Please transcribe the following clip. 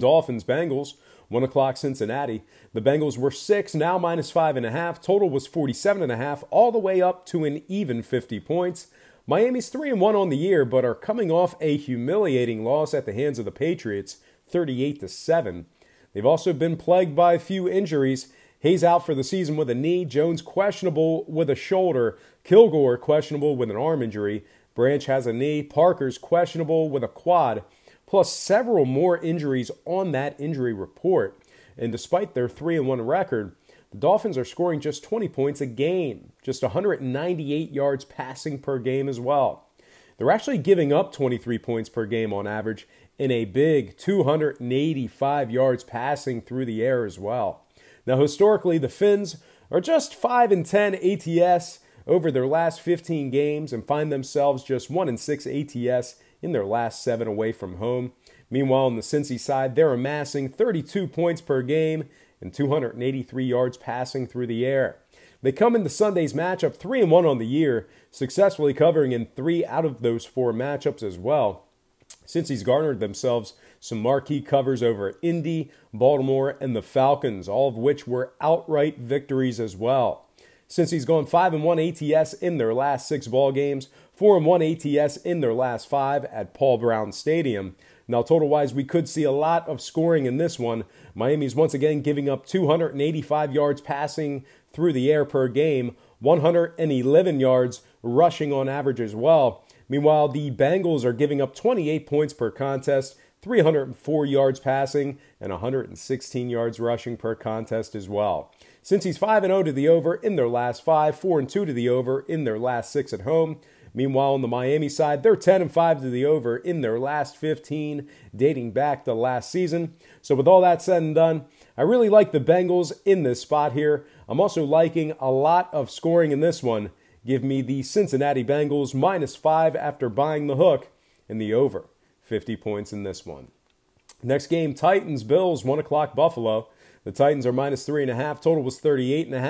Dolphins, Bengals, 1 o'clock Cincinnati. The Bengals were 6, now minus 5.5. Total was 47.5, all the way up to an even 50 points. Miami's 3 and 1 on the year, but are coming off a humiliating loss at the hands of the Patriots, 38 to 7. They've also been plagued by a few injuries. Hayes out for the season with a knee, Jones questionable with a shoulder, Kilgore questionable with an arm injury, Branch has a knee, Parker's questionable with a quad plus several more injuries on that injury report. And despite their 3 and 1 record, the Dolphins are scoring just 20 points a game, just 198 yards passing per game as well. They're actually giving up 23 points per game on average in a big 285 yards passing through the air as well. Now, historically, the Finns are just 5 and 10 ATS over their last 15 games and find themselves just 1 and 6 ATS in their last seven away from home. Meanwhile, on the Cincy side, they're amassing 32 points per game and 283 yards passing through the air. They come into Sunday's matchup 3 and 1 on the year, successfully covering in 3 out of those 4 matchups as well. Since he's garnered themselves some marquee covers over Indy, Baltimore, and the Falcons, all of which were outright victories as well since he's gone 5 and 1 ATS in their last six ball games, 4 and 1 ATS in their last five at Paul Brown Stadium. Now, total wise, we could see a lot of scoring in this one. Miami's once again giving up 285 yards passing through the air per game, 111 yards rushing on average as well. Meanwhile, the Bengals are giving up 28 points per contest 304 yards passing and 116 yards rushing per contest as well. Since he's 5 0 to the over in their last 5, 4 2 to the over in their last 6 at home. Meanwhile, on the Miami side, they're 10 and 5 to the over in their last 15, dating back to last season. So, with all that said and done, I really like the Bengals in this spot here. I'm also liking a lot of scoring in this one. Give me the Cincinnati Bengals minus 5 after buying the hook in the over. 50 points in this one. Next game Titans, Bills, 1 o'clock Buffalo. The Titans are minus 3.5. Total was 38.5.